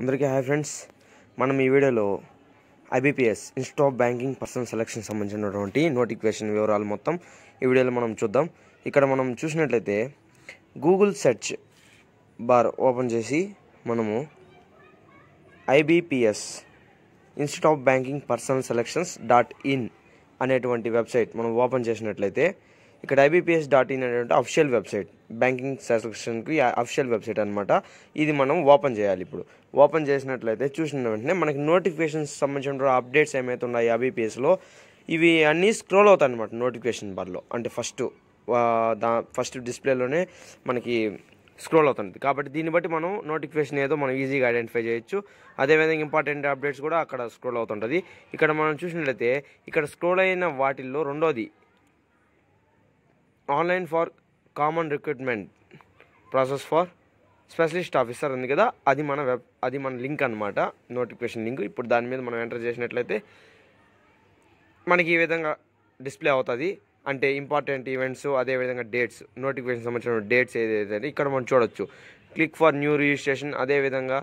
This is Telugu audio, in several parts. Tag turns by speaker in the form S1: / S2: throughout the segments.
S1: అందరికీ హాయ్ ఫ్రెండ్స్ మనం ఈ వీడియోలో IBPS of banking personnel selection సంబంధించినటువంటి నోటిఫికేషన్ వివరాలు మొత్తం ఈ వీడియోలో మనం చూద్దాం ఇక్కడ మనం చూసినట్లయితే గూగుల్ సెర్చ్ బార్ ఓపెన్ చేసి మనము IBPS institute of banking personnel selections dot in అనేటువంటి వెబ్సైట్ మనం ఓపెన్ చేసినట్లయితే ఇక్కడ ఐబీపీఎస్ డాట్ ఇన్ అనేటువంటి అఫిషియల్ వెబ్సైట్ బ్యాంకింగ్ సెక్షన్కి అఫిషియల్ వెబ్సైట్ అనమాట ఇది మనం ఓపెన్ చేయాలి ఇప్పుడు ఓపెన్ చేసినట్లయితే చూసిన వెంటనే మనకి నోటిఫికేషన్స్ సంబంధించిన అప్డేట్స్ ఏమైతే ఉన్నాయి ఐబీపీఎస్లో ఇవి అన్నీ స్క్రోల్ అవుతాయి అనమాట నోటిఫికేషన్ బార్లో అంటే ఫస్ట్ దా ఫస్ట్ డిస్ప్లేలోనే మనకి స్క్రోల్ అవుతుంది కాబట్టి దీన్ని బట్టి మనం నోటిఫికేషన్ ఏదో మనం ఈజీగా ఐడెంటిఫై చేయొచ్చు అదేవిధంగా ఇంపార్టెంట్ అప్డేట్స్ కూడా అక్కడ స్క్రోల్ అవుతుంటుంది ఇక్కడ మనం చూసినట్లయితే ఇక్కడ స్క్రోల్ అయిన వాటిల్లో రెండోది online for common recruitment process for specialist officer ఉంది కదా అది మన వెబ్ అది మన లింక్ అనమాట నోటిఫికేషన్ లింక్ ఇప్పుడు దాని మీద మనం ఎంటర్ చేసినట్లయితే మనకి ఈ విధంగా డిస్ప్లే అవుతుంది అంటే ఇంపార్టెంట్ ఈవెంట్స్ అదేవిధంగా డేట్స్ నోటిఫికేషన్ సంబంధించిన డేట్స్ ఏదైతే ఇక్కడ మనం చూడొచ్చు క్లిక్ ఫర్ న్యూ రిజిస్ట్రేషన్ అదేవిధంగా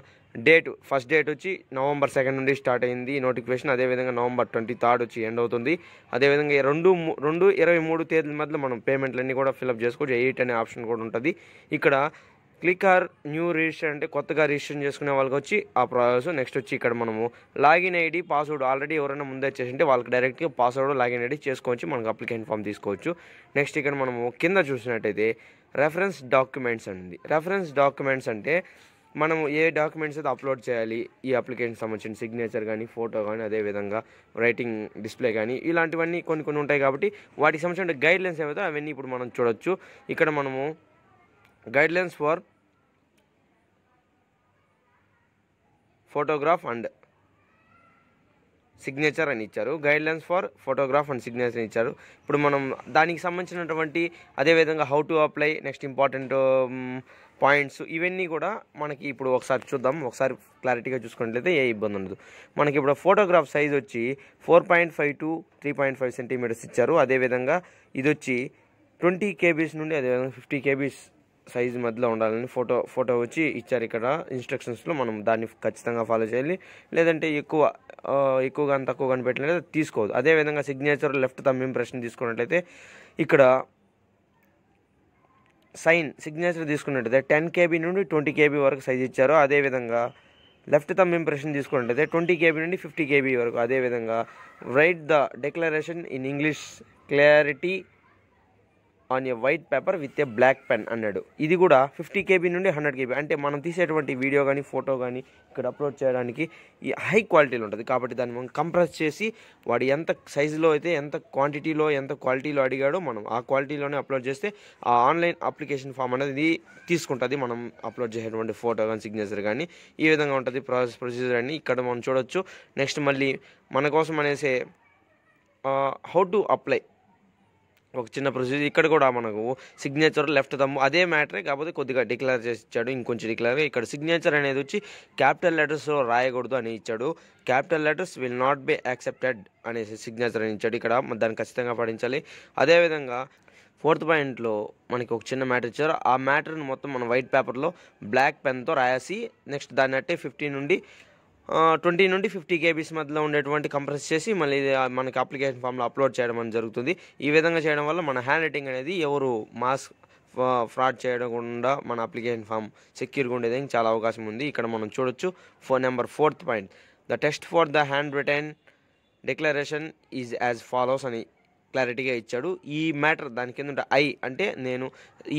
S1: డేట్ ఫస్ట్ డేట్ వచ్చి నవంబర్ సెకండ్ నుండి స్టార్ట్ అయింది నోటిఫికేషన్ అదేవిధంగా నవంబర్ ట్వంటీ థర్డ్ వచ్చి ఎండ్ అవుతుంది అదేవిధంగా రెండు రెండు ఇరవై మూడు తేదీల మధ్యలో మనం పేమెంట్లన్నీ కూడా ఫిల్అప్ చేసుకోవచ్చు ఎయిట్ అనే ఆప్షన్ కూడా ఉంటుంది ఇక్కడ క్లిక్ ఆర్ న్యూ రిజిస్టర్ అంటే కొత్తగా రిజిస్టర్ చేసుకునే వాళ్ళకి వచ్చి ఆ ప్రాసెస్ నెక్స్ట్ వచ్చి ఇక్కడ మనము లాగిన్ ఐడి పాస్వర్డ్ ఆల్రెడీ ఎవరైనా ముందే చేసింటే వాళ్ళకి డైరెక్ట్గా పాస్వర్డ్ లాగిన్ ఐడి చేసుకోవచ్చు మనకు అప్లికేషన్ ఫామ్ తీసుకోవచ్చు నెక్స్ట్ ఇక్కడ మనము కింద చూసినట్టయితే రెఫరెన్స్ డాక్యుమెంట్స్ అనేది రెఫరెన్స్ డాక్యుమెంట్స్ అంటే మనం ఏ డాక్యుమెంట్స్ అయితే అప్లోడ్ చేయాలి ఈ అప్లికేషన్ సంబంధించిన సిగ్నేచర్ కానీ ఫోటో కానీ అదేవిధంగా రైటింగ్ డిస్ప్లే కానీ ఇలాంటివన్నీ కొన్ని కొన్ని ఉంటాయి కాబట్టి వాటికి సంబంధించిన గైడ్ లైన్స్ ఏవైతే అవన్నీ ఇప్పుడు మనం చూడొచ్చు ఇక్కడ మనము guidelines for photograph and signature అని ఇచ్చారు guidelines for photograph and signature అని ఇచ్చారు ఇప్పుడు మనం దానికి సంబంధించినటువంటి అదేవిధంగా how to apply next important points ఇవన్నీ కూడా మనకి ఇప్పుడు ఒకసారి చూద్దాం ఒకసారి క్లారిటీగా చూసుకున్నట్లయితే ఏ ఇబ్బంది ఉండదు మనకి ఇప్పుడు ఫోటోగ్రాఫ్ సైజ్ వచ్చి four point five to three point five centimetres ఇచ్చారు అదేవిధంగా ఇది వచ్చి ట్వంటీ కేబీస్ నుండి అదేవిధంగా ఫిఫ్టీ కేబీస్ సైజ్ మధ్యలో ఉండాలని ఫోటో ఫోటో వచ్చి ఇచ్చారు ఇక్కడ ఇన్స్ట్రక్షన్స్లో మనం దాన్ని ఖచ్చితంగా ఫాలో చేయాలి లేదంటే ఎక్కువ ఎక్కువ కానీ తక్కువ కానీ పెట్టినట్లయితే తీసుకోవద్దు అదేవిధంగా సిగ్నేచర్ లెఫ్ట్ తమ్ ఇంప్రెషన్ తీసుకున్నట్లయితే ఇక్కడ సైన్ సిగ్నేచర్ తీసుకున్నట్టయితే టెన్ కేబీ నుండి ట్వంటీ కేబీ వరకు సైజ్ ఇచ్చారు అదేవిధంగా లెఫ్ట్ తమ్ ఇంప్రెషన్ తీసుకున్నట్టయితే ట్వంటీ కేబీ నుండి ఫిఫ్టీ కేబీ వరకు అదేవిధంగా write the declaration in English clarity on a white paper with a black pen అన్నాడు ఇది కూడా ఫిఫ్టీ కేబీ నుండి హండ్రెడ్ కేబీ అంటే మనం తీసేటువంటి వీడియో కానీ ఫోటో కానీ ఇక్కడ అప్లోడ్ చేయడానికి ఈ హై క్వాలిటీలో ఉంటుంది కాబట్టి దాన్ని మనం కంప్రెస్ చేసి వాడు ఎంత సైజులో అయితే ఎంత క్వాంటిటీలో ఎంత క్వాలిటీలో అడిగాడో మనం ఆ క్వాలిటీలోనే అప్లోడ్ చేస్తే ఆ ఆన్లైన్ అప్లికేషన్ ఫామ్ అనేది తీసుకుంటుంది మనం అప్లోడ్ చేసేటువంటి ఫోటో కానీ సిగ్నేచర్ కానీ ఈ విధంగా ఉంటుంది ప్రాసెస్ ప్రొసీజర్ అని ఇక్కడ మనం చూడొచ్చు నెక్స్ట్ మళ్ళీ మన కోసం అనేసే హౌ టు అప్లై ఒక చిన్న ప్రొసీజర్ ఇక్కడ కూడా మనకు సిగ్నేచర్ లెఫ్ట్ తమ్ము అదే మ్యాటరే కాకపోతే కొద్దిగా డిక్లేర్ చేసి ఇచ్చాడు ఇంకొంచెం డిక్లేర్గా ఇక్కడ సిగ్నేచర్ అనేది వచ్చి క్యాపిటల్ లెటర్స్లో రాయకూడదు అని ఇచ్చాడు capital letters will not be accepted అనేసి సిగ్నేచర్ అని ఇచ్చాడు ఇక్కడ దాన్ని ఖచ్చితంగా పాటించాలి అదేవిధంగా ఫోర్త్ పాయింట్లో మనకి ఒక చిన్న మ్యాటర్ ఇచ్చారు ఆ మ్యాటర్ని మొత్తం మనం వైట్ పేపర్లో బ్లాక్ పెన్తో రాసి నెక్స్ట్ దాన్ని అట్టే ఫిఫ్టీన్ నుండి ట్వంటీ నుండి ఫిఫ్టీ కేబీస్ మధ్యలో ఉండేటువంటి కంప్రెస్ చేసి మళ్ళీ మనకి అప్లికేషన్ ఫామ్లో అప్లోడ్ చేయడం అని జరుగుతుంది ఈ విధంగా చేయడం వల్ల మన హ్యాండ్ రైటింగ్ అనేది ఎవరు మాస్ ఫ్రాడ్ చేయకుండా మన అప్లికేషన్ ఫామ్ సెక్యూర్గా ఉండేది చాలా అవకాశం ఉంది ఇక్కడ మనం చూడొచ్చు phone number fourth point the text for the handwritten declaration is as follows అని క్లారిటీగా ఇచ్చాడు ఈ మ్యాటర్ దాని కింద ఐ అంటే నేను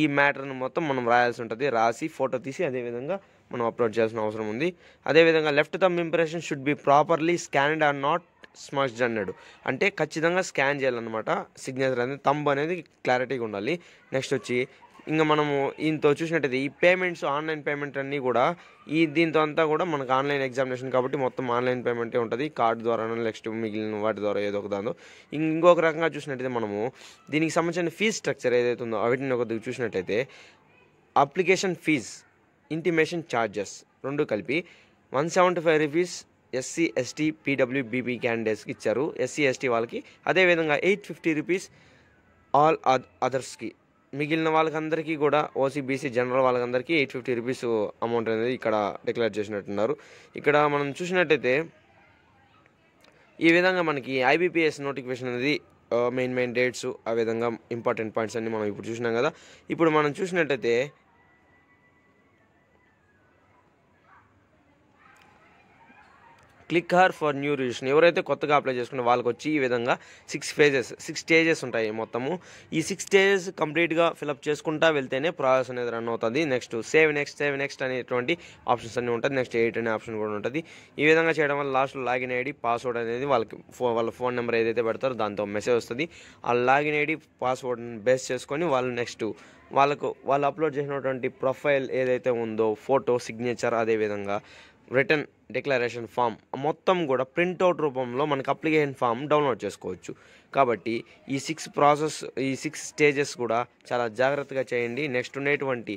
S1: ఈ మ్యాటర్ను మొత్తం మనం రాయాల్సి ఉంటుంది రాసి ఫోటో తీసి అదేవిధంగా మనం అప్లోడ్ చేయాల్సిన అవసరం ఉంది అదేవిధంగా left thumb impression should be properly scanned or not smudged అన్నాడు అంటే ఖచ్చితంగా స్కాన్ చేయాలన్నమాట సిగ్నేచర్ అనేది తంబ్ అనేది క్లారిటీగా ఉండాలి నెక్స్ట్ వచ్చి ఇంకా మనము దీంతో చూసినట్టయితే ఈ పేమెంట్స్ ఆన్లైన్ పేమెంట్ అన్నీ కూడా ఈ దీంతో అంతా కూడా మనకు ఆన్లైన్ ఎగ్జామినేషన్ కాబట్టి మొత్తం ఆన్లైన్ పేమెంటే ఉంటుంది కార్డ్ ద్వారా నెక్స్ట్ మిగిలిన వాటి ద్వారా ఏదో ఒక దాంతో ఇంకొక రకంగా చూసినట్టయితే మనము దీనికి సంబంధించిన ఫీజ్ స్ట్రక్చర్ ఏదైతే ఉందో వాటిని ఒక చూసినట్టయితే అప్లికేషన్ ఫీజ్ ఇంటిమేషన్ ఛార్జెస్ రెండు కలిపి one seventy five rupees SC ST PW BD క్యాండిడేట్స్కి ఇచ్చారు ఎస్సీ ఎస్టీ వాళ్ళకి అదేవిధంగా ఎయిట్ ఫిఫ్టీ రూపీస్ ఆల్ అదర్స్కి మిగిలిన వాళ్ళకందరికీ కూడా ఓసీబీసీ జనరల్ వాళ్ళకందరికీ ఎయిట్ ఫిఫ్టీ రూపీస్ అమౌంట్ అనేది ఇక్కడ డిక్లేర్ చేసినట్టున్నారు ఇక్కడ మనం చూసినట్టయితే ఈ విధంగా మనకి ఐబీపీఎస్ నోటిఫికేషన్ అనేది మెయిన్ మెయిన్ డేట్స్ ఆ విధంగా ఇంపార్టెంట్ పాయింట్స్ అన్ని మనం ఇప్పుడు చూసినాం కదా ఇప్పుడు మనం చూసినట్టయితే click here for new registration ఎవరైతే కొత్తగా అప్లై చేసుకుంటే వాళ్ళకి వచ్చి ఈ విధంగా సిక్స్ ఫేజెస్ సిక్స్ స్టేజెస్ ఉంటాయి మొత్తము ఈ సిక్స్ స్టేజెస్ కంప్లీట్గా ఫిలప్ చేసుకుంటా వెళ్తేనే ప్రాసెస్ అనేది రన్ అవుతుంది next save next save next అనేటువంటి ఆప్షన్స్ అన్నీ ఉంటుంది నెక్స్ట్ ఎయిట్ అనే ఆప్షన్ కూడా ఉంటుంది ఈ విధంగా చేయడం వల్ల లాస్ట్లో లాగిన్ ఐడి పాస్వర్డ్ అనేది వాళ్ళకి ఫో వాళ్ళ ఫోన్ నెంబర్ ఏదైతే పెడతారో దాంతో మెసేజ్ వస్తుంది ఆ లాగిన్ ఐడి పాస్వర్డ్ని బేస్ చేసుకొని వాళ్ళు నెక్స్ట్ వాళ్ళకు వాళ్ళు అప్లోడ్ చేసినటువంటి ప్రొఫైల్ ఏదైతే ఉందో ఫోటో సిగ్నేచర్ అదేవిధంగా రిటర్న్ డిక్లరేషన్ ఫామ్ మొత్తం కూడా ప్రింట్అవుట్ రూపంలో మనకు అప్లికేషన్ ఫామ్ డౌన్లోడ్ చేసుకోవచ్చు కాబట్టి ఈ సిక్స్ ప్రాసెస్ ఈ సిక్స్ స్టేజెస్ కూడా చాలా జాగ్రత్తగా చేయండి నెక్స్ట్ ఉండేటువంటి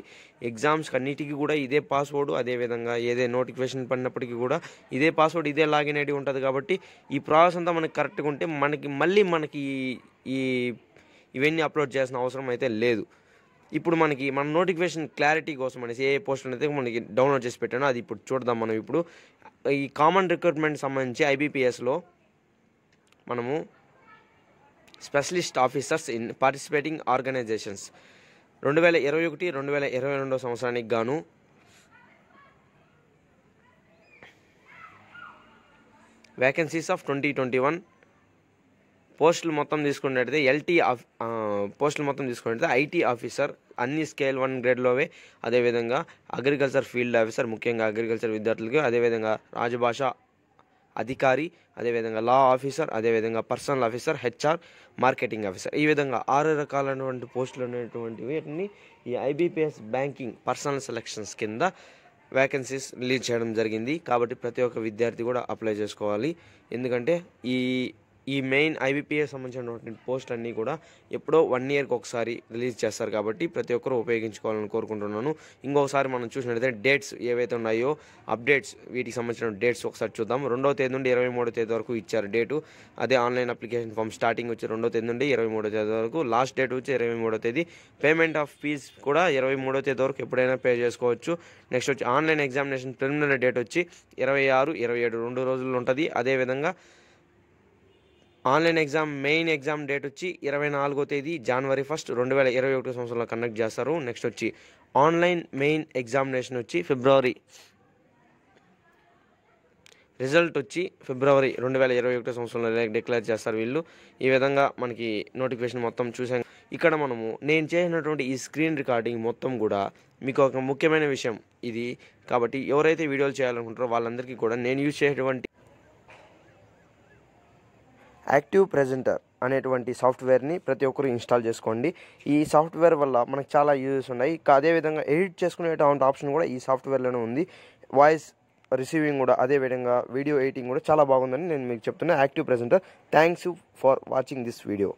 S1: ఎగ్జామ్స్ అన్నిటికీ కూడా ఇదే పాస్వర్డ్ అదేవిధంగా ఏదే నోటిఫికేషన్ పడినప్పటికీ కూడా ఇదే పాస్వర్డ్ ఇదే లాగిన్ ఐడి ఉంటుంది కాబట్టి ఈ ప్రాసెస్ అంతా మనకి కరెక్ట్గా ఉంటే మనకి మళ్ళీ మనకి ఈ ఇవన్నీ అప్లోడ్ చేసిన అవసరం అయితే లేదు ఇప్పుడు మనకి మన నోటిఫికేషన్ క్లారిటీ కోసం అనేసి ఏ పోస్ట్ అయితే మనకి డౌన్లోడ్ చేసి పెట్టానో అది ఇప్పుడు చూద్దాం మనం ఇప్పుడు ఈ కామన్ రిక్రూట్మెంట్ సంబంధించి ఐబీపీఎస్లో మనము specialist officers in participating organisations రెండు వేల ఇరవై ఒకటి రెండు వేల ఇరవై రెండో సంవత్సరానికి గాను vacancies of twenty twenty one పోస్టులు మొత్తం తీసుకున్నట్టయితే ఎల్టీ పోస్టులు మొత్తం తీసుకున్నట్టయితే ఐటీ ఆఫీసర్ అన్ని స్కేల్ వన్ గ్రేడ్లోవే అదేవిధంగా అగ్రికల్చర్ ఫీల్డ్ ఆఫీసర్ ముఖ్యంగా అగ్రికల్చర్ విద్యార్థులకి అదేవిధంగా రాజభాష అధికారి అదేవిధంగా లా ఆఫీసర్ అదేవిధంగా personnel officer HR marketing officer ఈ విధంగా ఆరు రకాలైనటువంటి పోస్టులు ఉన్నటువంటివి వీటిని ఈ ఐబీపీఎస్ బ్యాంకింగ్ పర్సనల్ సెలక్షన్స్ కింద వ్యాకెన్సీస్ రిలీజ్ చేయడం జరిగింది కాబట్టి ప్రతి ఒక్క విద్యార్థి కూడా అప్లై చేసుకోవాలి ఎందుకంటే ఈ ఈ మెయిన్ ఐబీపీఎస్ సంబంధించినటువంటి పోస్ట్ అన్నీ కూడా ఎప్పుడో వన్ ఇయర్కి ఒకసారి రిలీజ్ చేస్తారు కాబట్టి ప్రతి ఒక్కరూ ఉపయోగించుకోవాలని కోరుకుంటున్నాను ఇంకొకసారి మనం చూసినట్లయితే డేట్స్ ఏవైతే ఉన్నాయో అప్డేట్స్ వీటికి సంబంధించిన డేట్స్ ఒకసారి చూద్దాం రెండో తేదీ నుండి ఇరవై మూడో తేదీ వరకు ఇచ్చారు డేటు అదే ఆన్లైన్ అప్లికేషన్ ఫామ్ స్టార్టింగ్ వచ్చి రెండో తేదీ నుండి ఇరవై మూడో తేదీ వరకు లాస్ట్ డేట్ వచ్చి ఇరవై మూడో తేదీ పేమెంట్ ఆఫ్ ఫీజ్ కూడా ఇరవై మూడో తేదీ వరకు ఎప్పుడైనా పే చేసుకోవచ్చు నెక్స్ట్ వచ్చి ఆన్లైన్ ఎగ్జామినేషన్ ప్రిలిమినరీ డేట్ వచ్చి ఇరవై ఆరు ఇరవై ఏడు రెండు రోజులు ఉంటుంది అదేవిధంగా online exam main exam date వచ్చి ఇరవై నాలుగో తేదీ జనవరి ఫస్ట్ రెండు వేల ఇరవై ఒకటో సంవత్సరంలో కండక్ట్ చేస్తారు నెక్స్ట్ వచ్చి ఆన్లైన్ మెయిన్ ఎగ్జామినేషన్ వచ్చి ఫిబ్రవరి రిజల్ట్ వచ్చి ఫిబ్రవరి రెండు వేల ఇరవై ఒకటో సంవత్సరంలో డిక్లేర్ చేస్తారు వీళ్ళు ఈ విధంగా మనకి నోటిఫికేషన్ మొత్తం చూసాం ఇక్కడ మనము నేను చేసినటువంటి ఈ స్క్రీన్ రికార్డింగ్ మొత్తం కూడా మీకు ఒక ముఖ్యమైన విషయం ఇది కాబట్టి ఎవరైతే వీడియోలు చేయాలనుకుంటారో వాళ్ళందరికీ కూడా నేను యూజ్ చేసేటువంటి యాక్టివ్ ప్రెజెంటర్ అనేటువంటి సాఫ్ట్వేర్ని ప్రతి ఒక్కరు ఇన్స్టాల్ చేసుకోండి ఈ సాఫ్ట్వేర్ వల్ల మనకు చాలా యూజెస్ ఉన్నాయి అదేవిధంగా ఎడిట్ చేసుకునేటువంటి ఆప్షన్ కూడా ఈ సాఫ్ట్వేర్లోనే ఉంది వాయిస్ రిసీవింగ్ కూడా అదేవిధంగా వీడియో ఎడిటింగ్ కూడా చాలా బాగుందని నేను మీకు చెప్తున్నా Active Presenter thanks for watching this video